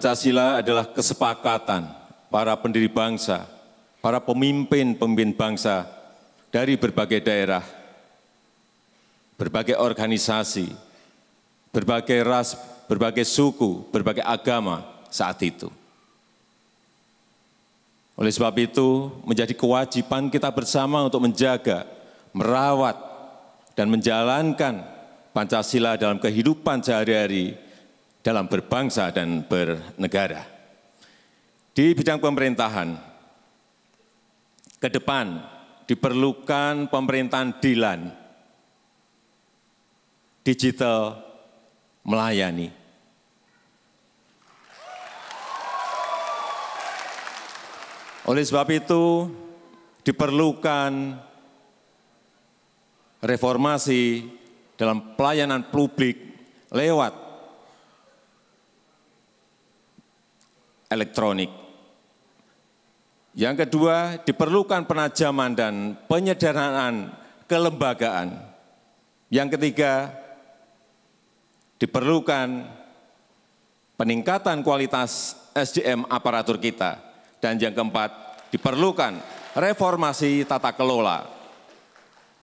Pancasila adalah kesepakatan para pendiri bangsa, para pemimpin-pemimpin bangsa dari berbagai daerah, berbagai organisasi, berbagai ras, berbagai suku, berbagai agama saat itu. Oleh sebab itu, menjadi kewajiban kita bersama untuk menjaga, merawat, dan menjalankan Pancasila dalam kehidupan sehari-hari dalam berbangsa dan bernegara. Di bidang pemerintahan, ke depan diperlukan pemerintahan dilan, digital melayani. Oleh sebab itu, diperlukan reformasi dalam pelayanan publik lewat elektronik. Yang kedua, diperlukan penajaman dan penyederhanaan kelembagaan. Yang ketiga, diperlukan peningkatan kualitas SDM aparatur kita. Dan yang keempat, diperlukan reformasi tata kelola.